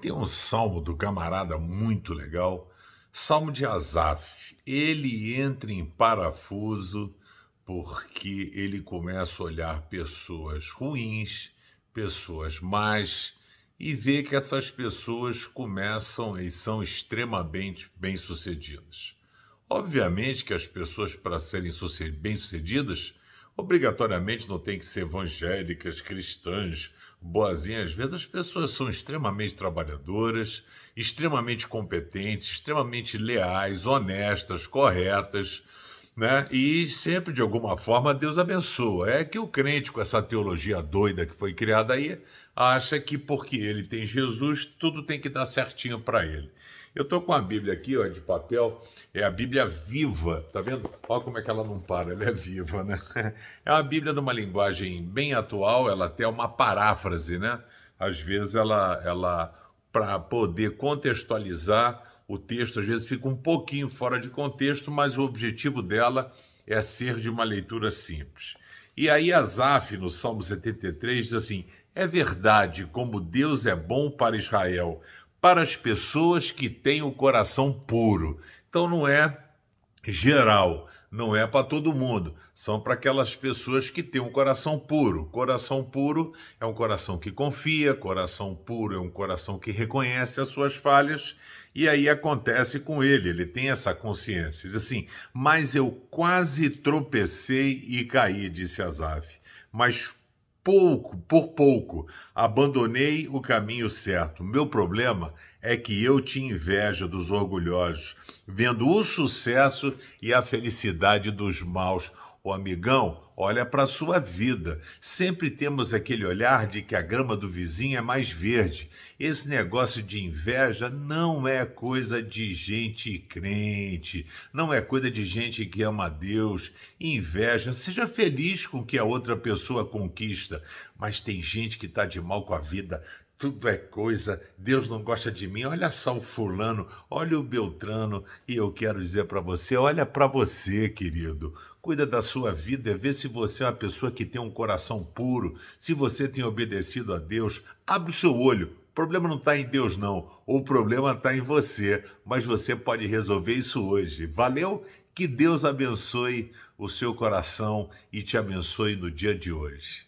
Tem um salmo do camarada muito legal, salmo de Asaf. Ele entra em parafuso porque ele começa a olhar pessoas ruins, pessoas más, e vê que essas pessoas começam e são extremamente bem-sucedidas. Obviamente que as pessoas, para serem bem-sucedidas, obrigatoriamente não tem que ser evangélicas, cristãs, boazinhas. Às vezes as pessoas são extremamente trabalhadoras, extremamente competentes, extremamente leais, honestas, corretas. Né? E sempre, de alguma forma, Deus abençoa. É que o crente, com essa teologia doida que foi criada aí, acha que porque ele tem Jesus, tudo tem que dar certinho para ele. Eu estou com a Bíblia aqui, ó, de papel, é a Bíblia viva, tá vendo? Olha como é que ela não para, ela é viva, né? É uma Bíblia numa linguagem bem atual, ela até é uma paráfrase, né? Às vezes ela, ela para poder contextualizar o texto às vezes fica um pouquinho fora de contexto, mas o objetivo dela é ser de uma leitura simples. E aí Asaf, no Salmo 73, diz assim: É verdade como Deus é bom para Israel, para as pessoas que têm o coração puro. Então não é geral, não é para todo mundo, são para aquelas pessoas que têm um coração puro. Coração puro é um coração que confia, coração puro é um coração que reconhece as suas falhas e aí acontece com ele, ele tem essa consciência. Diz assim: "Mas eu quase tropecei e caí", disse Azaf, "Mas pouco, por pouco, abandonei o caminho certo. Meu problema é que eu tinha inveja dos orgulhosos, vendo o sucesso e a felicidade dos maus o amigão olha para a sua vida. Sempre temos aquele olhar de que a grama do vizinho é mais verde. Esse negócio de inveja não é coisa de gente crente, não é coisa de gente que ama a Deus. Inveja, seja feliz com o que a outra pessoa conquista. Mas tem gente que está de mal com a vida, tudo é coisa, Deus não gosta de mim. Olha só o fulano, olha o Beltrano, e eu quero dizer para você, olha para você, querido. Cuida da sua vida, é vê se você é uma pessoa que tem um coração puro, se você tem obedecido a Deus. Abre o seu olho. O problema não está em Deus, não. O problema está em você. Mas você pode resolver isso hoje. Valeu? Que Deus abençoe o seu coração e te abençoe no dia de hoje.